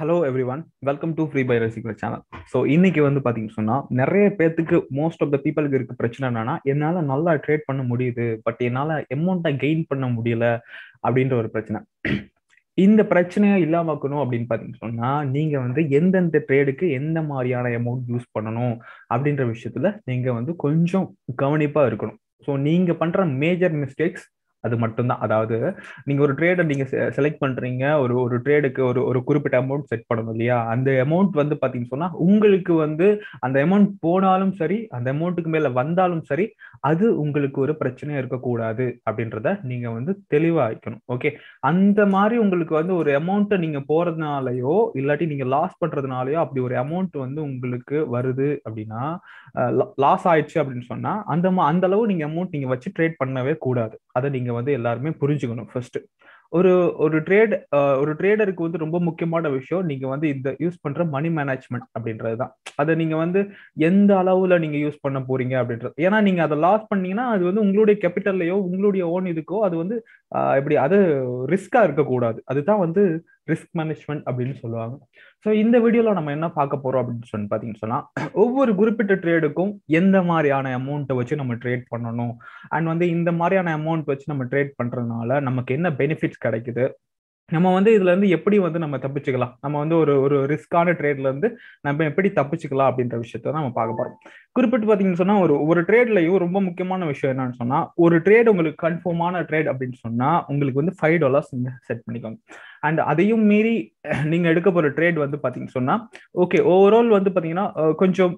hello everyone welcome to ஃப்ரீ பை ரசிக்கிற சேனல் ஸோ இன்னைக்கு வந்து பார்த்தீங்கன்னு சொன்னால் நிறைய பேர்த்துக்கு மோஸ்ட் ஆஃப் த பீப்புளுக்கு இருக்க பிரச்சனை என்னன்னா என்னால் நல்லா ட்ரேட் பண்ண முடியுது பட் என்னால் எமௌண்ட்டை கெயின் பண்ண முடியல அப்படின்ற ஒரு பிரச்சனை இந்த பிரச்சனையை இல்லாமக்கணும் அப்படின்னு பார்த்தீங்கன்னு சொன்னால் நீங்கள் வந்து எந்தெந்த ட்ரேடுக்கு எந்த மாதிரியான அமௌண்ட் யூஸ் பண்ணணும் அப்படின்ற விஷயத்தில் நீங்கள் வந்து கொஞ்சம் கவனிப்பாக இருக்கணும் ஸோ நீங்கள் பண்ணுற மேஜர் மிஸ்டேக்ஸ் அது மட்டும்தான் அதாவது நீங்க ஒரு ட்ரேடை நீங்க செலக்ட் பண்றீங்க ஒரு ஒரு ட்ரேடுக்கு ஒரு ஒரு குறிப்பிட்ட அமௌண்ட் செட் பண்ணணும் இல்லையா அந்த அமௌண்ட் வந்து பாத்தீங்கன்னு சொன்னா உங்களுக்கு வந்து அந்த அமௌண்ட் போனாலும் சரி அந்த அமௌண்ட்டுக்கு மேல வந்தாலும் சரி அது உங்களுக்கு ஒரு பிரச்சனையா இருக்கக்கூடாது அப்படின்றத நீங்க வந்து தெளிவா வைக்கணும் ஓகே அந்த மாதிரி உங்களுக்கு வந்து ஒரு அமௌண்ட்டை நீங்க போறதுனாலயோ இல்லாட்டி நீங்க லாஸ் பண்றதுனாலயோ அப்படி ஒரு அமௌண்ட் வந்து உங்களுக்கு வருது அப்படின்னா லாஸ் ஆயிடுச்சு அப்படின்னு சொன்னா அந்த அந்த அளவு நீங்க அமௌண்ட் நீங்க வச்சு ட்ரேட் பண்ணவே கூடாது அதை நீங்க நீங்கள் வந்து எல்லாருமே புரிஞ்சுக்கணும் ஃபர்ஸ்ட் ஒரு ஒரு ட்ரேட் ஒரு ட்ரேடருக்கு வந்து ரொம்ப முக்கியமான விஷயம் நீங்க வந்து இந்த யூஸ் பண்ற மணி மேனேஜ்மெண்ட் அப்படின்றது தான் அதை நீங்க வந்து எந்த அளவுல நீங்க யூஸ் பண்ண போறீங்க அப்படின்றது ஏன்னா நீங்க அதை லாஸ் பண்ணீங்கன்னா அது வந்து உங்களுடைய கேபிட்டல்லையோ உங்களுடைய ஓன் இதுக்கோ அது வந்து இப்படி அது ரிஸ்கா இருக்கக்கூடாது அதுதான் வந்து ரிஸ்க் மேனேஜ்மெண்ட் அப்படின்னு சொல்லுவாங்க ஸோ இந்த வீடியோவில் நம்ம என்ன பார்க்க போகிறோம் அப்படின்னு சொல்லி பார்த்தீங்கன்னு சொன்னால் ஒவ்வொரு குறிப்பிட்ட ட்ரேடுக்கும் எந்த மாதிரியான அமௌண்ட்டை வச்சு நம்ம ட்ரேட் பண்ணணும் அண்ட் வந்து இந்த மாதிரியான அமௌண்ட் வச்சு நம்ம ட்ரேட் பண்ணுறதுனால நமக்கு என்ன பெனிஃபிட்ஸ் கிடைக்குது நம்ம வந்து இதுல இருந்து எப்படி வந்து நம்ம தப்பிச்சுக்கலாம் நம்ம வந்து ஒரு ஒரு ரிஸ்கான ட்ரேட்ல இருந்து நம்ம எப்படி தப்பிச்சுக்கலாம் அப்படின்ற விஷயத்த நம்ம பார்க்க போறோம் குறிப்பிட்டு பாத்தீங்கன்னு சொன்னா ஒரு ஒரு ட்ரேட்லயும் ரொம்ப முக்கியமான விஷயம் என்னன்னு சொன்னா ஒரு ட்ரேட் உங்களுக்கு கன்ஃபார்மான ட்ரேட் அப்படின்னு சொன்னா உங்களுக்கு வந்து ஃபைவ் டாலர்ஸ் நீங்க செட் பண்ணிக்கோங்க அண்ட் அதையும் மீறி நீங்க எடுக்க போற ட்ரேட் வந்து பாத்தீங்கன்னு சொன்னா ஓகே ஓவரால் வந்து பாத்தீங்கன்னா கொஞ்சம்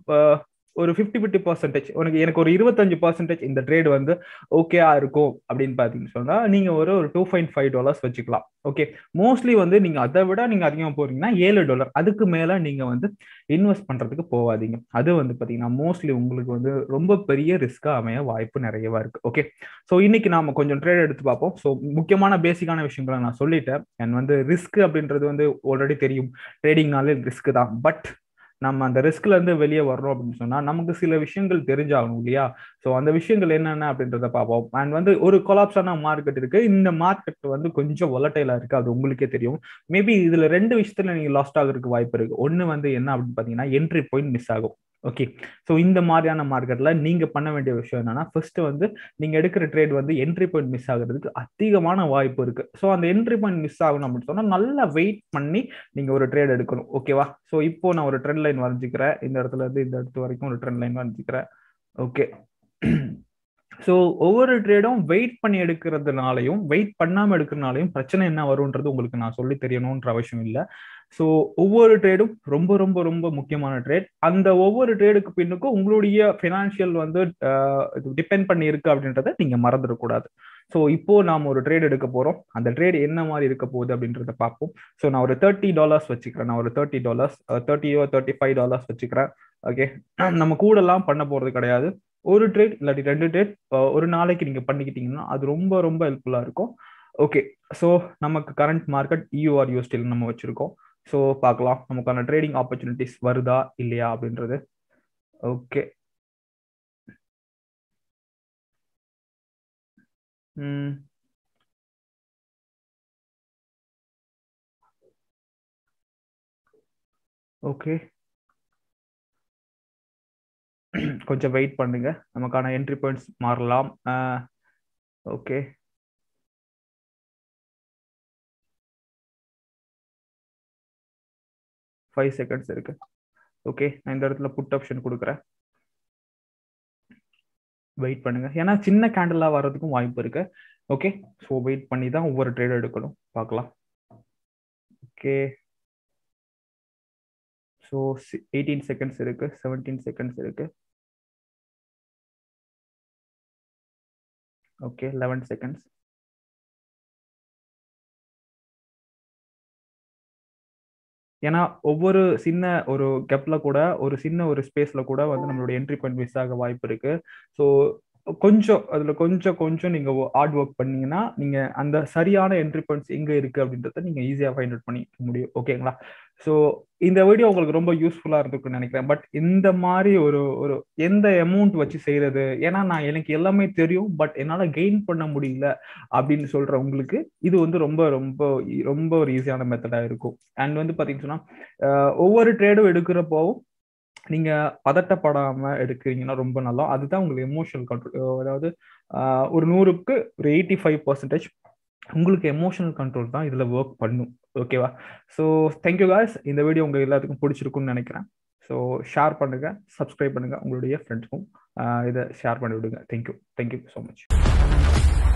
ஒரு ஃபிஃப்டி ஃபிஃப்டி பர்சன்டேஜ் உனக்கு எனக்கு ஒரு இருபத்தஞ்சு பர்சன்டேஜ் இந்த ட்ரேட் வந்து ஓகேயா இருக்கும் அப்படின்னு பார்த்தீங்கன்னு சொன்னால் நீங்கள் ஒரு ஒரு டூ பாயிண்ட் ஃபைவ் டாலர்ஸ் வச்சுக்கலாம் ஓகே மோஸ்ட்லி வந்து நீங்கள் அதை விட நீங்கள் அதிகமாக போகிறீங்கன்னா ஏழு டாலர் அதுக்கு மேலே நீங்கள் வந்து இன்வெஸ்ட் பண்ணுறதுக்கு போகாதீங்க அது வந்து பார்த்தீங்கன்னா மோஸ்ட்லி உங்களுக்கு வந்து ரொம்ப பெரிய ரிஸ்க்காக அமைய வாய்ப்பு நிறையவா இருக்குது ஓகே ஸோ இன்னைக்கு நாம் கொஞ்சம் ட்ரேட் எடுத்து பார்ப்போம் ஸோ முக்கியமான பேசிக்கான விஷயங்களை நான் சொல்லிட்டேன் அண்ட் வந்து ரிஸ்க் அப்படின்றது வந்து ஆல்ரெடி தெரியும் ட்ரேடிங்னாலே ரிஸ்க் தான் பட் நம்ம அந்த ரிஸ்க்ல இருந்து வெளியே வர்றோம் அப்படின்னு சொன்னா நமக்கு சில விஷயங்கள் தெரிஞ்சாகணும் இல்லையா ஸோ அந்த விஷயங்கள் என்னென்ன அப்படின்றத பார்ப்போம் அண்ட் வந்து ஒரு கொலாப்ஸான மார்க்கெட் இருக்கு இந்த மார்க்கெட் வந்து கொஞ்சம் ஒலட்டையில இருக்கு அது உங்களுக்கே தெரியும் மேபி இதுல ரெண்டு விஷயத்துல நீங்க லாஸ்ட் ஆகுறதுக்கு வாய்ப்பு இருக்கு ஒன்னு வந்து என்ன அப்படின்னு பாத்தீங்கன்னா என்ட்ரி பாயிண்ட் மிஸ் ஆகும் ஓகே ஸோ இந்த மாதிரியான மார்க்கெட்ல நீங்க பண்ண வேண்டிய விஷயம் என்னன்னா ஃபர்ஸ்ட் வந்து நீங்க எடுக்கிற ட்ரேட் வந்து என்ட்ரி பாயிண்ட் மிஸ் ஆகுறதுக்கு அதிகமான வாய்ப்பு இருக்கு ஸோ அந்த என்ட்ரி பாயிண்ட் மிஸ் ஆகணும் அப்படின்னு சொன்னா நல்லா வெயிட் பண்ணி நீங்க ஒரு ட்ரேட் எடுக்கணும் ஓகேவா ஸோ இப்போ நான் ஒரு ட்ரெண்ட் லைன் வரைஞ்சிக்கிறேன் இந்த இடத்துல இருந்து இந்த இடத்து வரைக்கும் ஒரு ட்ரெண்ட் லைன் வரைஞ்சிக்கிறேன் ஓகே ஸோ ஒவ்வொரு ட்ரேடும் வெயிட் பண்ணி எடுக்கிறதுனாலையும் வெயிட் பண்ணாமல் எடுக்கிறனாலையும் பிரச்சனை என்ன வரும்ன்றது உங்களுக்கு நான் சொல்லி தெரியணுன்ற அவசியம் இல்லை ஸோ ஒவ்வொரு ட்ரேடும் ரொம்ப ரொம்ப ரொம்ப முக்கியமான ட்ரேட் அந்த ஒவ்வொரு ட்ரேடுக்கு பின்னுக்கும் உங்களுடைய ஃபினான்ஷியல் வந்து டிபெண்ட் பண்ணி இருக்கு அப்படின்றத நீங்க மறந்துடக்கூடாது ஸோ இப்போ நாம் ஒரு ட்ரேட் எடுக்க போகிறோம் அந்த ட்ரேட் என்ன மாதிரி இருக்க போகுது அப்படின்றத பார்ப்போம் ஸோ நான் ஒரு தேர்ட்டி டாலர்ஸ் வச்சுக்கிறேன் நான் ஒரு தேர்ட்டி டாலர்ஸ் தேர்ட்டியோ தேர்ட்டி ஃபைவ் டாலர்ஸ் வச்சுக்கிறேன் ஓகே நம்ம கூடெல்லாம் பண்ண போகிறது கிடையாது ஒரு ட்ரேட் இல்லாட்டி ரெண்டு ட்ரேட் ஒரு நாளைக்கு நீங்கள் பண்ணிக்கிட்டீங்கன்னா அது ரொம்ப ரொம்ப ஹெல்ப்ஃபுல்லாக இருக்கும் ஓகே ஸோ நமக்கு கரண்ட் மார்க்கெட் யூஆர் யூஸ்டில் நம்ம வச்சுருக்கோம் ஸோ பார்க்கலாம் நமக்கான ட்ரேடிங் ஆப்பர்ச்சுனிட்டிஸ் வருதா இல்லையா அப்படின்றது ஓகே ம் ஓகே கொஞ்சம் வெயிட் பண்ணுங்க நமக்கான என்ட்ரி பாயிண்ட்ஸ் மாறலாம் ஓகே ஃபைவ் செகண்ட்ஸ் இருக்கு ஓகே நான் இந்த இடத்துல புட் ஆப்ஷன் கொடுக்குறேன் வெயிட் பண்ணுங்க ஏன்னா சின்ன கேண்டலாக வர்றதுக்கும் வாய்ப்பு இருக்கு ஓகே ஸோ வெயிட் பண்ணி தான் ஒவ்வொரு ட்ரேடும் எடுக்கணும் பார்க்கலாம் ஓகே ஸோ எயிட்டீன் செகண்ட்ஸ் இருக்கு செவன்டீன் செகண்ட்ஸ் இருக்கு ஓகே லெவன் செகண்ட்ஸ் ஏன்னா ஒவ்வொரு சின்ன ஒரு கெப்ல கூட ஒரு சின்ன ஒரு ஸ்பேஸ்ல கூட வந்து நம்மளோட என்ட்ரி பாயிண்ட் மிஸ் ஆக வாய்ப்பு இருக்கு ஸோ கொஞ்சம் அதுல கொஞ்சம் கொஞ்சம் நீங்க ஹார்ட் ஒர்க் பண்ணீங்கன்னா நீங்க அந்த சரியான என்ட்ரி பாயிண்ட்ஸ் எங்க இருக்கு அப்படின்றத நீங்க ஈஸியா ஃபைண்ட் அவுட் பண்ணிக்க முடியும் ஓகேங்களா ஸோ இந்த வீடியோ உங்களுக்கு ரொம்ப யூஸ்ஃபுல்லா இருந்திருக்கும்னு நினைக்கிறேன் பட் இந்த மாதிரி ஒரு ஒரு எந்த அமௌண்ட் வச்சு செய்யறது ஏன்னா நான் எனக்கு எல்லாமே தெரியும் பட் என்னால கெயின் பண்ண முடியல அப்படின்னு சொல்ற உங்களுக்கு இது வந்து ரொம்ப ரொம்ப ரொம்ப ஒரு ஈஸியான மெத்தடா இருக்கும் அண்ட் வந்து பாத்தீங்கன்னா ஒவ்வொரு ட்ரேடும் எடுக்கிறப்போவும் நீங்க பதட்டப்படாம எடுக்கிறீங்கன்னா ரொம்ப நல்லா அதுதான் உங்களுக்கு எமோஷனல் கண்ட்ரோல் அதாவது ஒரு நூறுக்கு ஒரு எயிட்டி ஃபைவ் பர்சன்டேஜ் உங்களுக்கு எமோஷனல் கண்ட்ரோல் தான் இதில் ஒர்க் பண்ணும் ஓகேவா ஸோ தேங்க்யூ காய்ஸ் இந்த வீடியோ உங்கள் எல்லாத்துக்கும் பிடிச்சிருக்கும்னு நினைக்கிறேன் ஸோ ஷேர் பண்ணுங்கள் சப்ஸ்கிரைப் பண்ணுங்கள் உங்களுடைய ஃப்ரெண்ட்ஸ்க்கும் இதை ஷேர் பண்ணி விடுங்க தேங்க்யூ தேங்க்யூ ஸோ மச்